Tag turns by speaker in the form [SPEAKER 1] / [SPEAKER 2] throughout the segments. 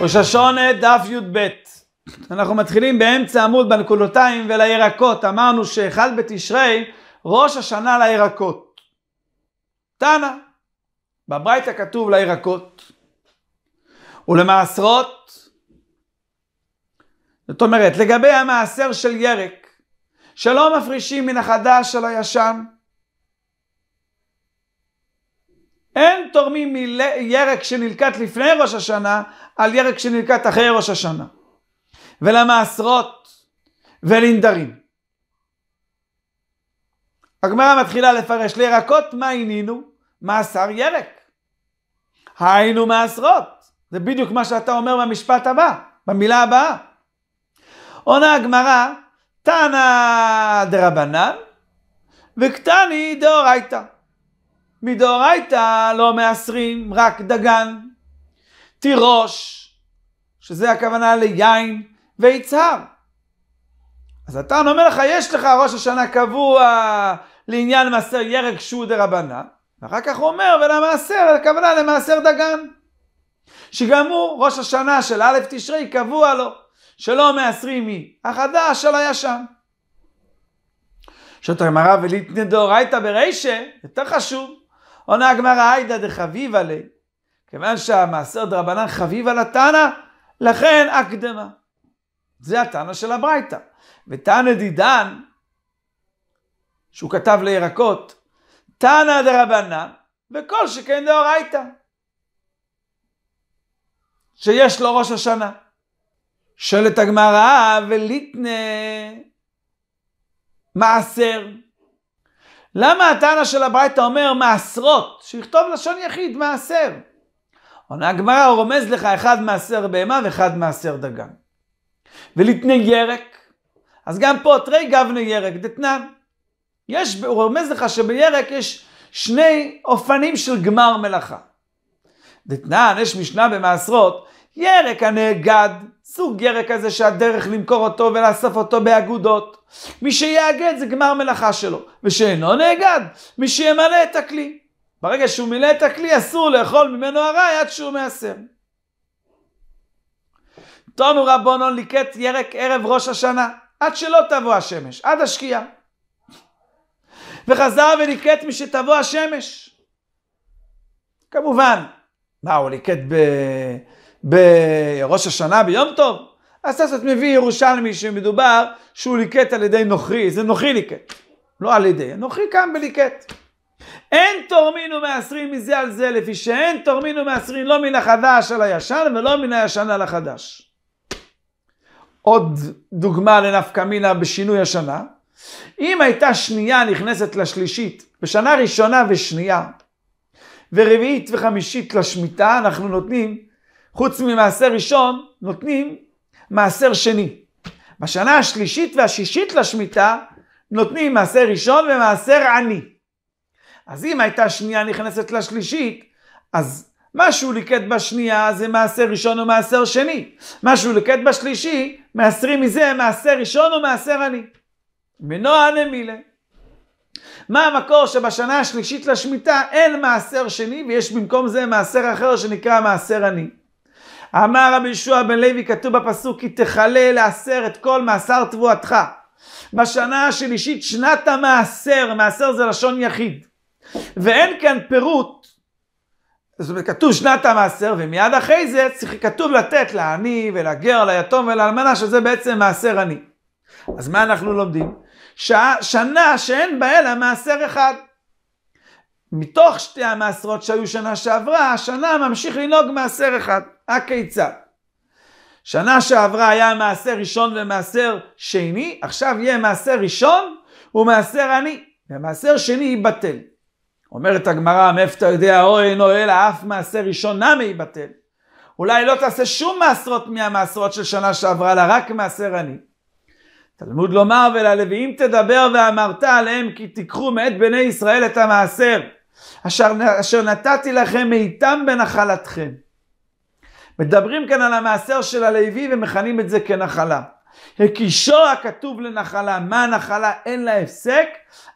[SPEAKER 1] ראש השונה אה, דף י"ב. אנחנו מתחילים באמצע עמוד בנקודותיים ולירקות. אמרנו שאחד בתשרי ראש השנה לירקות. תנא, בברייתא כתוב לירקות. ולמעשרות, זאת אומרת, לגבי המעשר של ירק, שלא מפרישים מן החדש של הישן. אין תורמים מירק שנלקט לפני ראש השנה על ירק שנלקט אחרי ראש השנה. ולמעשרות ולנדרים. הגמרא מתחילה לפרש לירקות מה הנינו? מעשר ירק. היינו מעשרות. זה בדיוק מה שאתה אומר במשפט הבא, במילה הבאה. עונה הגמרא, תנא דרבנן וקטני דאורייתא. מדאורייתא לא מעשרים, רק דגן. תירוש, שזה הכוונה ליין ויצהר. אז התן אומר לך, יש לך ראש השנה קבוע לעניין מעשר ירק שהוא דרבנה, ואחר כך הוא אומר, ולמעשר, הכוונה למעשר דגן. שגם הוא, ראש השנה של א' תשרי, קבוע לו, שלא מעשרים מי, החדש של הישן. שואלת הגמרא וליתנא דאורייתא ברישא, יותר חשוב. עונה הגמרא, עאידא דחביב עלי, כיוון שהמעשר דרבנן חביב על התנא, לכן הקדמה. זה התנא של הברייתא. ותנא דידן, שהוא כתב לירקות, תנא דרבנן, וכל שכן דאורייתא. שיש לו ראש השנה. שואלת הגמרא, וליתנה מעשר. למה הטענה של הברייתא אומר מעשרות? שיכתוב לשון יחיד, מעשר. עונה הגמרא, הוא רומז לך אחד מעשר בהמה ואחד מעשר דגן. ולתנא ירק, אז גם פה תרי גבנה ירק, דתנן. יש, הוא רומז לך שבירק יש שני אופנים של גמר מלאכה. דתנן, יש משנה במעשרות, ירק הנאגד סוג ירק כזה שהדרך למכור אותו ולאסוף אותו באגודות. מי שיאגד זה גמר מלאכה שלו, ושאינו נאגד, מי שימלא את הכלי. ברגע שהוא מילא את הכלי אסור לאכול ממנו הרי עד שהוא מעשר. תונו רבונו ליקט ירק ערב ראש השנה, עד שלא תבוא השמש, עד השקיעה. וחזר וליקט משתבוא השמש. כמובן, מה הוא ליקט ב... בראש השנה, ביום טוב. אז תוספות מביא ירושלמי שמדובר שהוא ליקט על ידי נוכרי, זה נוכרי ליקט, לא על ידי, נוכרי קם בליקט. אין תורמין ומעשרין מזה על זה, לפי שאין תורמין ומעשרין לא מן החדש על הישן ולא מן הישן על החדש. עוד דוגמה לנפקא מינה בשינוי השנה, אם הייתה שנייה נכנסת לשלישית, בשנה ראשונה ושנייה, ורביעית וחמישית לשמיטה, אנחנו נותנים חוץ ממעשר ראשון, נותנים מעשר שני. בשנה השלישית והשישית לשמיטה, נותנים מעשר ראשון ומעשר עני. אז אם הייתה שנייה נכנסת לשלישית, אז מה שהוא ליקט בשנייה זה מעשר ראשון ומעשר שני. מה שהוא ליקט בשלישי, מעשרים מזה מעשר ראשון ומעשר עני. מנוע נמילה. מה המקור שבשנה השלישית לשמיטה אין מעשר שני ויש במקום זה מעשר אחר שנקרא מעשר עני? אמר רבי יהושע בן לוי, כתוב בפסוק, כי תכלה לעשר את כל מאסר תבואתך. בשנה השלישית, שנת המעשר, מעשר זה לשון יחיד. ואין כאן פירוט, זאת אומרת, כתוב שנת המעשר, ומיד אחרי זה צריך, כתוב לתת לעני ולגר, ליתום ולאלמנה, שזה בעצם מעשר עני. אז מה אנחנו לומדים? ש... שנה שאין בה אלא מעשר אחד. מתוך שתי המעשרות שהיו שנה שעברה, השנה ממשיך לנהוג מעשר אחד. הכיצד? שנה שעברה היה מעשר ראשון ומעשר שני, עכשיו יהיה מעשר ראשון ומעשר עני, ומעשר שני ייבטל. אומרת הגמרא, מאיפה אתה יודע, או אינו אלא אף מעשר ראשון נמי ייבטל. אולי לא תעשה שום מעשרות מהמעשרות של שנה שעברה, אלא רק מעשר עני. תלמוד לומר, וללוויים תדבר ואמרת עליהם, כי תיקחו מאת בני ישראל את המעשר, אשר, אשר נתתי לכם מאיתם בנחלתכם. מדברים כאן על המעשר של הלוי ומכנים את זה כנחלה. הקישו הכתוב לנחלה, מה הנחלה? אין לה הפסק,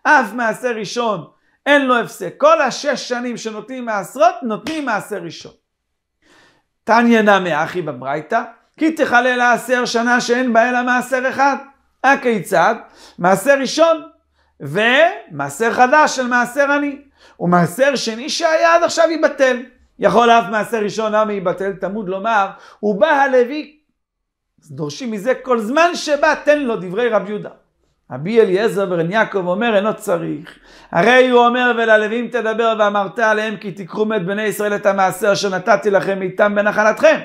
[SPEAKER 1] אף מעשר ראשון אין לו הפסק. כל השש שנים שנותנים מעשרות, נותנים מעשר ראשון. תניא נמי אחי בברייתא, כי תחלל העשר שנה שאין בה אלא מעשר אחד. הכיצד? מעשר ראשון ומעשר חדש של מעשר עני. ומעשר שני שהיה עד עכשיו ייבטל. יכול אף מעשה ראשון עמי יבטל תמוד לומר, הוא בא הלוי, אז דורשים מזה כל זמן שבא, תן לו דברי רב יהודה. רבי אליעזר ורן יעקב אומר, אינו צריך. הרי הוא אומר, וללווים תדבר ואמרת עליהם, כי תקחו מאת בני ישראל את המעשה אשר נתתי לכם איתם בנחלתכם.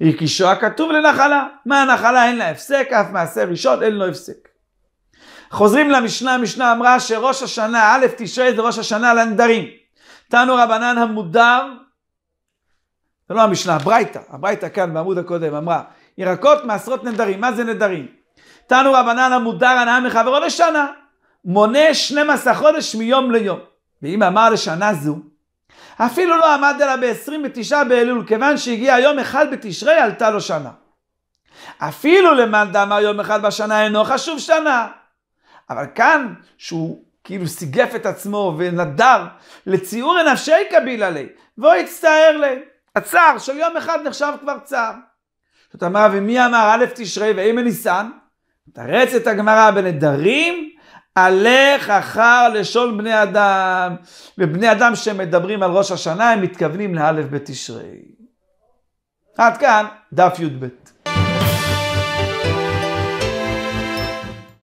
[SPEAKER 1] היא כשואה כתוב לנחלה. מה הנחלה? אין לה הפסק, אף מעשה ראשון אין לו הפסק. חוזרים למשנה, המשנה אמרה שראש השנה, א' תשרי זה ראש השנה לנדרים. תנו רבנן המודר זה לא המשנה, הברייתא, הברייתא כאן בעמוד הקודם אמרה, ירקות מעשרות נדרים, מה זה נדרים? תנו רבנן המודר הנאה מחברו לשנה, מונה 12 חודש מיום ליום. ואם אמר לשנה זו, אפילו לא עמד אלא ב-29 באלול, כיוון שהגיע יום אחד בתשרי, עלתה לו שנה. אפילו למאן דאמר יום אחד בשנה אינו חשוב שנה. אבל כאן, שהוא כאילו סיגף את עצמו ונדר, לציור הנפשי קביל עלי, והוא הצטער לי. הצער של יום אחד נחשב כבר צער. זאת אומרת, ומי אמר א' תשרי ואי מניסן? תרץ את הגמרא בנדרים, הלך אחר לשון בני אדם, ובני אדם שמדברים על ראש השנה, הם מתכוונים לאלף בתשרי. עד כאן דף י"ב.